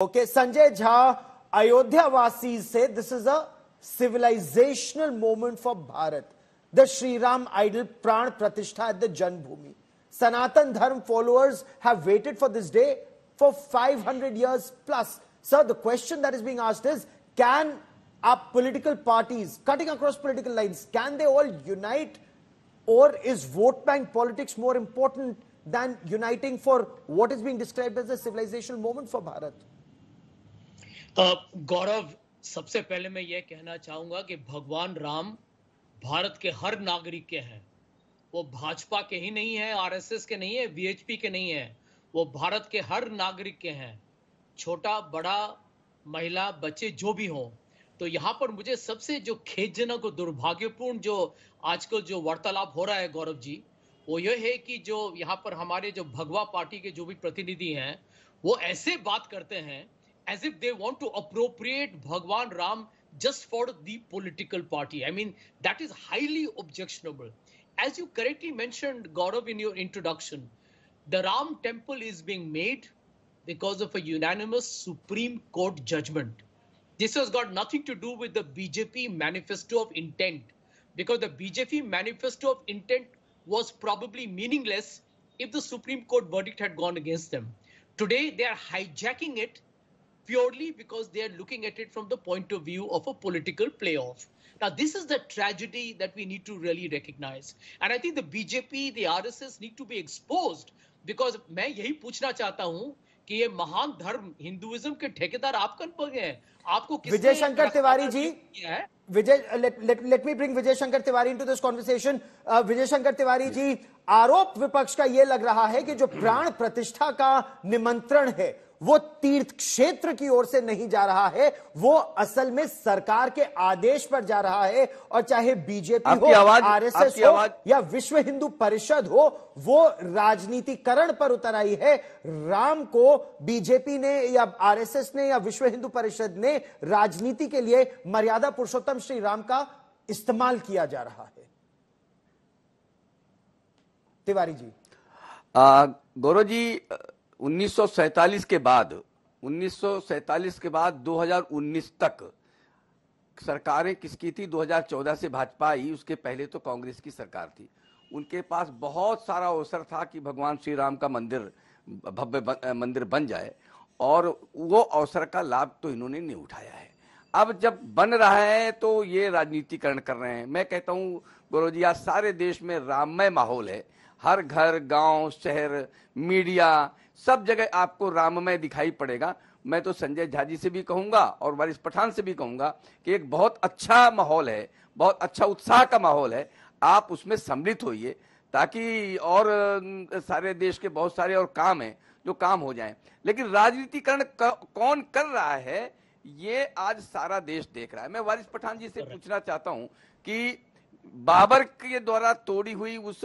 Okay, Sanjay Jha, Ayodhya Vasis say this is a civilizational moment for Bharat. The Sri Ram idol Pran Pratishtha at the Janbhumi. Sanatan Dharm followers have waited for this day for 500 years plus. Sir, the question that is being asked is, can our political parties, cutting across political lines, can they all unite or is vote bank politics more important than uniting for what is being described as a civilizational moment for Bharat? गौरव सबसे पहले मैं ये कहना चाहूंगा कि भगवान राम भारत के हर नागरिक के हैं वो भाजपा के ही नहीं है आरएसएस के नहीं है वीएचपी के नहीं है वो भारत के हर नागरिक के हैं छोटा बड़ा महिला बच्चे जो भी हों तो यहाँ पर मुझे सबसे जो खेदजनक और दुर्भाग्यपूर्ण जो आजकल जो वार्तालाप हो रहा है गौरव जी वो ये है कि जो यहाँ पर हमारे जो भगवा पार्टी के जो भी प्रतिनिधि हैं वो ऐसे बात करते हैं as if they want to appropriate Bhagwan Ram just for the political party. I mean, that is highly objectionable. As you correctly mentioned, Gaurav, in your introduction, the Ram temple is being made because of a unanimous Supreme Court judgment. This has got nothing to do with the BJP manifesto of intent, because the BJP manifesto of intent was probably meaningless if the Supreme Court verdict had gone against them. Today, they are hijacking it purely because they are looking at it from the point of view of a political playoff. Now, this is the tragedy that we need to really recognize. And I think the BJP, the RSS need to be exposed because मैं यही पूछना चाहता हूँ कि ये महान धर्म Hinduism के ठेकेदार आप कन हैं आपको Vijay Shankar Tiwari ji Vijay let me bring Vijay Shankar Tiwari into this conversation Vijay Shankar Tiwari ji आरोप विपक्ष का यह लग रहा है कि जो प्राण प्रतिष्ठा का निमंत्रण है वो तीर्थ क्षेत्र की ओर से नहीं जा रहा है वो असल में सरकार के आदेश पर जा रहा है और चाहे बीजेपी हो आरएसएस हो या विश्व हिंदू परिषद हो वो राजनीतिकरण पर उतर आई है राम को बीजेपी ने या आरएसएस ने या विश्व हिंदू परिषद ने राजनीति के लिए मर्यादा पुरुषोत्तम श्री राम का इस्तेमाल किया जा रहा है तिवारी जी गौरव जी 1947 के बाद 1947 के बाद 2019 तक सरकारें किसकी थी 2014 से भाजपा आई उसके पहले तो कांग्रेस की सरकार थी उनके पास बहुत सारा अवसर था कि भगवान श्री राम का मंदिर भव्य मंदिर बन जाए और वो अवसर का लाभ तो इन्होंने नहीं उठाया है अब जब बन रहा है तो ये राजनीतिकरण कर रहे हैं मैं कहता हूँ गौरव जी आज सारे देश में राममय माहौल है हर घर गांव शहर मीडिया सब जगह आपको राममय दिखाई पड़ेगा मैं तो संजय झा जी से भी कहूंगा और वारिस पठान से भी कहूंगा कि एक बहुत अच्छा माहौल है बहुत अच्छा उत्साह का माहौल है आप उसमें सम्मिलित होइए ताकि और सारे देश के बहुत सारे और काम हैं जो काम हो जाएं लेकिन राजनीतिकरण कौन कर रहा है ये आज सारा देश देख रहा है मैं वारिस पठान जी से पूछना चाहता हूं कि बाबर के द्वारा तोड़ी हुई उस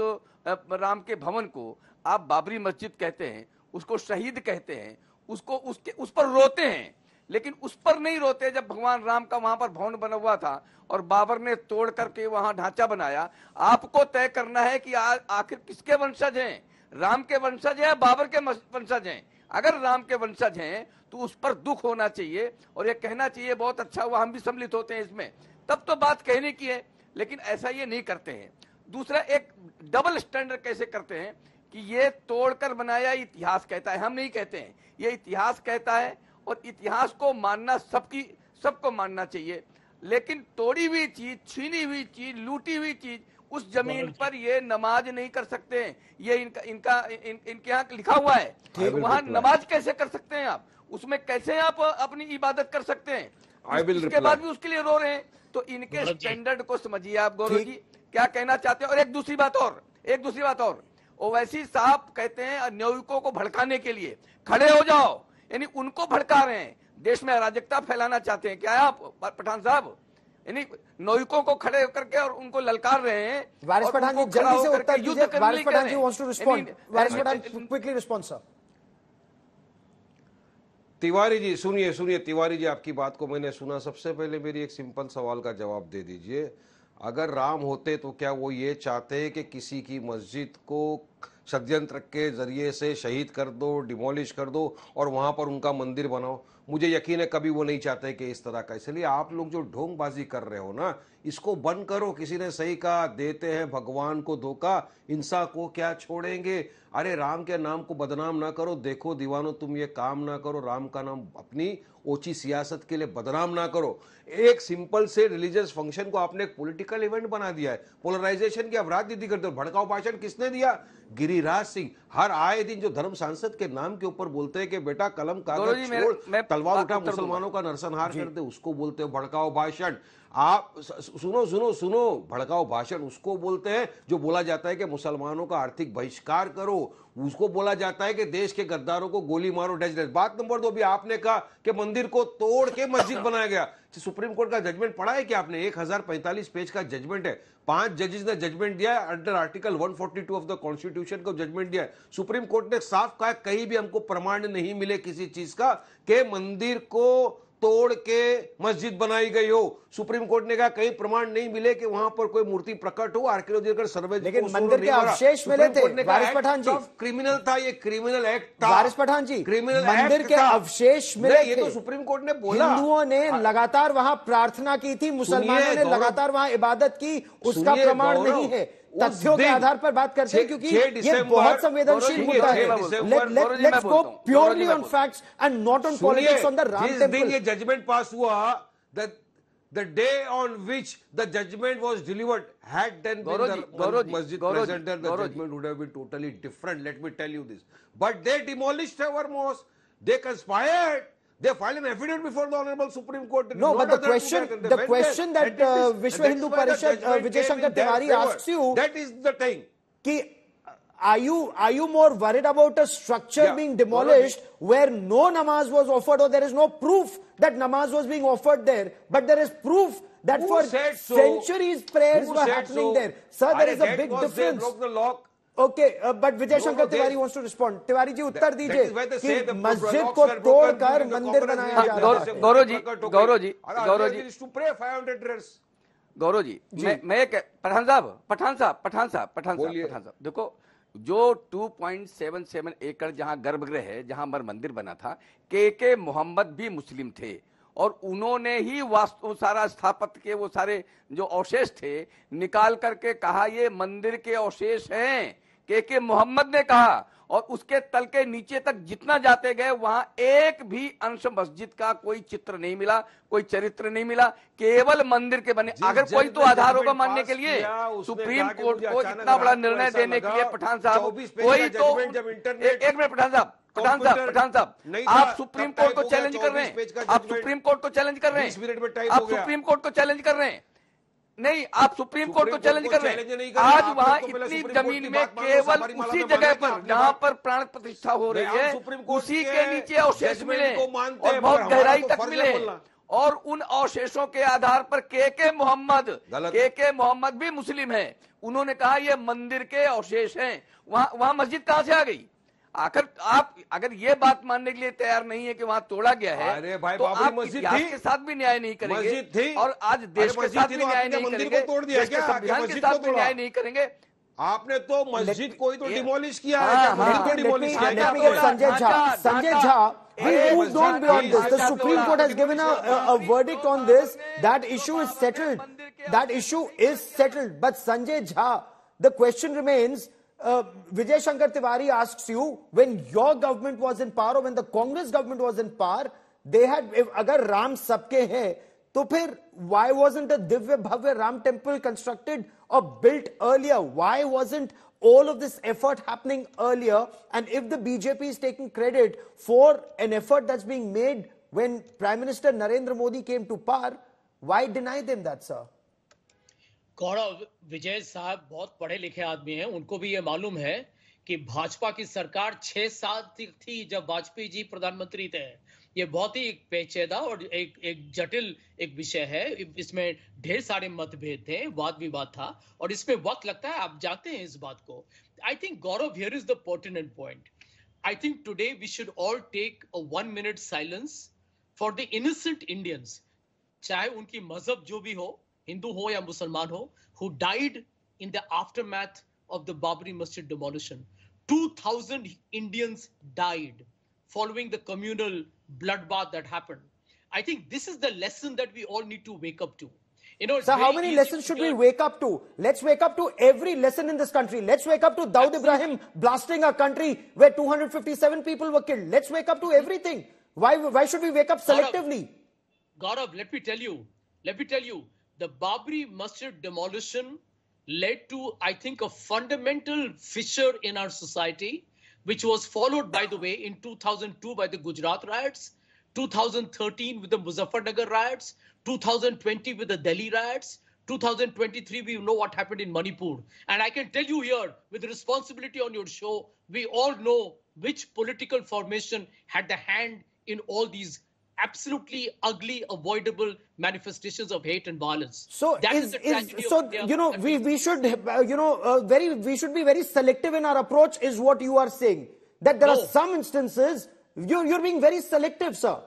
राम के भवन को आप बाबरी मस्जिद कहते हैं उसको शहीद कहते हैं उसको उसके उस पर रोते हैं लेकिन उस पर नहीं रोते जब भगवान राम का वहां पर भवन बना हुआ था और बाबर ने तोड़ करके वहां ढांचा बनाया आपको तय करना है कि आखिर किसके वंशज हैं राम के वंशज हैं बाबर के वंशज हैं अगर राम के वंशज हैं तो उस पर दुख होना चाहिए और ये कहना चाहिए बहुत अच्छा हुआ हम भी सम्मिलित होते हैं इसमें तब तो बात कहने की है लेकिन ऐसा ये नहीं करते हैं दूसरा एक डबल स्टैंडर्ड कैसे करते हैं कि ये तोड़कर बनाया इतिहास कहता है हम नहीं कहते हैं ये इतिहास कहता है और इतिहास को मानना सबकी सबको मानना चाहिए लेकिन तोड़ी हुई चीज छीनी हुई चीज लूटी हुई चीज उस जमीन पर ये नमाज नहीं कर सकते हैं ये इनका इनका इन, इनके यहाँ लिखा हुआ है वहां नमाज कैसे कर सकते हैं आप उसमें कैसे आप अपनी इबादत कर सकते हैं इसके बाद भी उसके लिए रो रहे हैं तो इनके स्टैंडर्ड को समझिए आप गौरव जी क्या कहना चाहते हैं और एक दूसरी बात और एक दूसरी बात और ओवैसी साहब कहते हैं न्यायिकों को भड़काने के लिए खड़े हो जाओ यानी उनको भड़का रहे हैं देश में अराजकता फैलाना चाहते हैं क्या आप पठान साहब यानी नौयिकों को खड़े होकर के और उनको ललकार रहे हैं वारिस पठान जी जल्दी से उत्तर दीजिए Waris Pathan ji wants to respond Waris Pathan quickly respond sir Tiwari ji सुनिए सुनिए तिवारी जी आपकी बात को मैंने सुना सबसे पहले मेरी एक सिंपल सवाल का जवाब दे दीजिए अगर राम होते तो क्या वो ये चाहते कि किसी की मस्जिद को षडयंत्र के ज़रिए से शहीद कर दो डिमोलिश कर दो और वहाँ पर उनका मंदिर बनाओ मुझे यकीन है कभी वो नहीं चाहते कि इस तरह का इसलिए आप लोग जो ढोंगबाजी कर रहे हो ना इसको बंद करो किसी ने सही कहा देते हैं भगवान को धोखा इंसा को क्या छोड़ेंगे अरे राम के नाम को बदनाम ना करो देखो दीवानो तुम ये काम ना करो राम का नाम अपनी ओची सियासत के लिए बदनाम ना करो एक सिंपल से रिलीजियस फंक्शन को आपने एक पोलिटिकल इवेंट बना दिया है पोलराइजेशन की अपराध दीदी करते हो भड़काऊ भाषण किसने दिया गिरिराज सिंह हर आए दिन जो धर्म सांसद के नाम के ऊपर बोलते हैं कि बेटा कलम कागज तलवार उठा मुसलमानों का नरसंहार करते उसको बोलते हो भड़काऊ भाषण आप सुनो सुनो सुनो भड़काऊ भाषण उसको बोलते हैं जो बोला जाता है कि मुसलमानों का आर्थिक बहिष्कार करो उसको बोला जाता है कि देश के गद्दारों को गोली मारो डच डच बात नंबर दो भी आपने कहा कि मंदिर को तोड़ के मस्जिद बनाया गया तो सुप्रीम कोर्ट का जजमेंट पढ़ा है कि आपने एक हजार पैंतालीस पेज का जजमेंट है पांच जजेस ने जजमेंट दिया है under article 142 of the constitution को जजमेंट दिया है सुप्रीम कोर्ट ने साफ कहा कहीं भी हमको प्रमाण नहीं मिले किसी चीज का के मंदिर को तोड़ के मस्जिद बनाई गई हो सुप्रीम कोर्ट ने कहा कहीं प्रमाण नहीं मिले कि वहां पर कोई मूर्ति प्रकट हो आर्कियोलॉजिकल सर्वे लेकिन मंदिर के अवशेष मिले थे पठान जी क्रिमिनल था ये क्रिमिनल एक्ट था वारिस पठान जी क्रिमिनल मंदिर के अवशेष मिले ये तो सुप्रीम कोर्ट ने बोला हिंदुओं ने हाँ। लगातार वहां प्रार्थना की थी मुसलमानों ने लगातार वहां इबादत की उसका प्रमाण नहीं है तथ्यों के आधार पर बात करते हैं क्योंकि ये बहुत संवेदनशील मुद्दा है let's go purely on facts and not on politics on the Ram temple ये जजमेंट पास हुआ that the day on which the judgment was delivered had then masjid present would have been totally different our mosque they conspired They filed an affidavit before the Honorable Supreme Court. No, but the question, the question that uh, Vishwa Hindu Parishad uh, Vijay Shankar Tiwari asks you, that is the thing. Ki, are you are you more worried about a structure yeah. being demolished no, no, where no namaz was offered or there is no proof that namaz was being offered there, but there is proof that Who for so? centuries prayers Who were happening so? there. Sir, there Are is a big difference. broke the lock okay but Vijay Shankar Tiwari wants to respond Tiwari ji उत्तर दीजिए कि मस्जिद को तोड़कर मंदिर बनाया जा रहा है Gaurav ji Gaurav ji Gaurav ji to pray 500 dress Gaurav ji मैं मैं पठान साहब पठान साहब पठान साहब पठान साहब पठान साहब देखो जो 2.77 एकड़ जहां गर्भगृह है जहां मर मंदिर बना था के के मोहम्मद भी मुस्लिम थे और उन्होंने ही वास्तु सारा स्थापत्य के वो सारे जो अवशेष थे निकाल करके कहा ये मंदिर के अवशेष हैं के के मोहम्मद ने कहा और उसके तल के नीचे तक जितना जाते गए वहां एक भी अंश मस्जिद का कोई चित्र नहीं मिला कोई चरित्र नहीं मिला केवल मंदिर के बने अगर कोई तो आधार होगा मानने के लिए सुप्रीम कोर्ट को इतना बड़ा निर्णय देने के लिए पठान साहब कोई तो एक मिनट पठान साहब पठान साहब पठान साहब आप सुप्रीम कोर्ट को चैलेंज कर रहे हैं आप सुप्रीम कोर्ट को चैलेंज कर रहे हैं आप सुप्रीम कोर्ट को चैलेंज कर रहे हैं नहीं आप सुप्रीम कोर्ट को चैलेंज कर रहे हैं आज वहाँ इतनी जमीन में केवल उसी जगह पर जहाँ पर प्राण प्रतिष्ठा हो रही है उसी के नीचे अवशेष मिले और बहुत गहराई तो तक मिले और उन अवशेषों के आधार पर के के मोहम्मद के के मोहम्मद भी मुस्लिम है उन्होंने कहा यह मंदिर के अवशेष हैं वहाँ वहाँ मस्जिद कहाँ से आ गई आखिर आप अगर ये बात मानने के लिए तैयार नहीं है कि वहाँ तोड़ा गया है अरे भाई तो आप मस्जिद थी के साथ भी न्याय नहीं करेंगे मस्जिद थी और आज देश के साथ भी तो न्याय नहीं करेंगे तोड़ दिया क्या संविधान के साथ भी न्याय नहीं करेंगे आपने तो मस्जिद को ही तो डिमोलिश किया है डिमोलिश हाँ, हाँ, किया हाँ, Sanjay Jha Sanjay Jha We moved on beyond this. The Supreme Court has given a, a, a verdict on this. That issue is settled. That issue is settled. But Sanjay Jha, the question remains uh, Vijay Shankar Tiwari asks you, when your government was in power or when the Congress government was in power, they had, if agar Ram sabke hai, to फिर why wasn't the divya bhavya ram temple constructed or built earlier why wasn't all of this effort happening earlier and if the bjp is taking credit for an effort that's being made when prime minister narendra modi came to power why deny them that sir गौरव विजय साहब बहुत पढ़े लिखे आदमी हैं उनको भी ये मालूम है कि भाजपा की सरकार छह साल थी जब वाजपेयी जी प्रधानमंत्री थे ये बहुत ही एक पेचीदा और एक एक जटिल एक विषय है इसमें ढेर सारे मतभेद थे वाद विवाद था और इसमें वक्त लगता है आप जानते हैं इस बात को I think Gaurav here is the pertinent point I think today we should all take a one minute silence for the innocent Indians चाहे उनकी मजहब जो भी हो Hindu ho ya Musliman ho, who died in the aftermath of the Babri Masjid demolition. 2,000 Indians died following the communal bloodbath that happened. I think this is the lesson that we all need to wake up to. You know, so how many lessons should we wake up to? Let's wake up to every lesson in this country. Let's wake up to Daud Ibrahim blasting a country where 257 people were killed. Let's wake up to everything. Why, why should we wake up selectively? Gaurav, Gaurav let me tell you. Let me tell you the Babri Masjid demolition led to, I think, a fundamental fissure in our society, which was followed, by the way, in 2002 by the Gujarat riots, 2013 with the Muzaffarnagar riots, 2020 with the Delhi riots, 2023, we know what happened in Manipur. And I can tell you here, with responsibility on your show, we all know which political formation had the hand in all these absolutely ugly, avoidable manifestations of hate and violence. So that is, is, is so you know we, we should uh, you know uh, very we should be very selective in our approach is what you are saying that there no. are some instances you're you're being very selective, sir.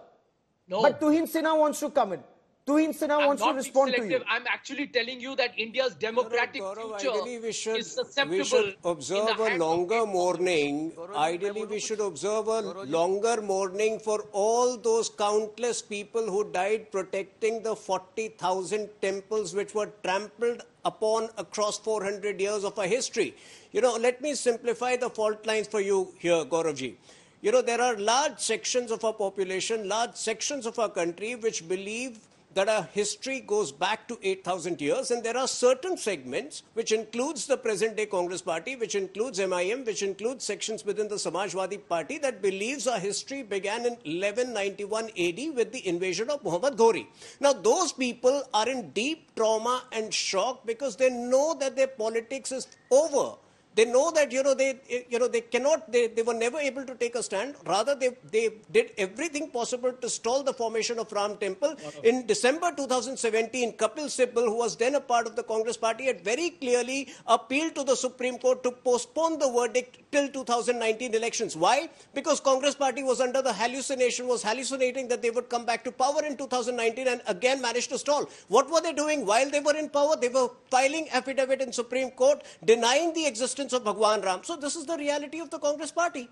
No. But Tuhin Sinha wants to come in. Tuhin Sinha I'm wants to respond to you. I'm actually telling you that India's democratic Gaurav, future ideally should, is susceptible. We should observe a longer mourning. ideally, we should observe a Gaurav, longer mourning for all those countless people who died protecting the 40,000 temples which were trampled upon across 400 years of our history. You know, let me simplify the fault lines for you here, Gauravji. You know, there are large sections of our population, large sections of our country which believe that our history goes back to 8,000 years, and there are certain segments, which includes the present-day Congress Party, which includes MIM, which includes sections within the Samajwadi Party, that believes our history began in 1191 AD with the invasion of Muhammad Ghori. Now, those people are in deep trauma and shock because they know that their politics is over they know that you know they you know they cannot they, they were never able to take a stand rather they they did everything possible to stall the formation of ram temple in december 2017 kapil Sibal, who was then a part of the congress party had very clearly appealed to the supreme court to postpone the verdict till 2019 elections why because congress party was under the hallucination was hallucinating that they would come back to power in 2019 and again managed to stall what were they doing while they were in power they were filing affidavit in supreme court denying the existence presence of Bhagwan Ram. So this is the reality of the Congress party.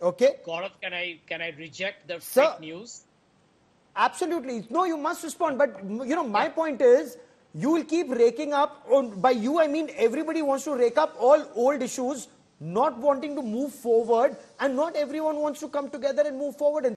Okay. Gaurav, can I can I reject the Sir, fake news? Absolutely. No, you must respond. But you know, my yeah. point is you will keep raking up on by you I mean everybody wants to rake up all old issues, not wanting to move forward, and not everyone wants to come together and move forward and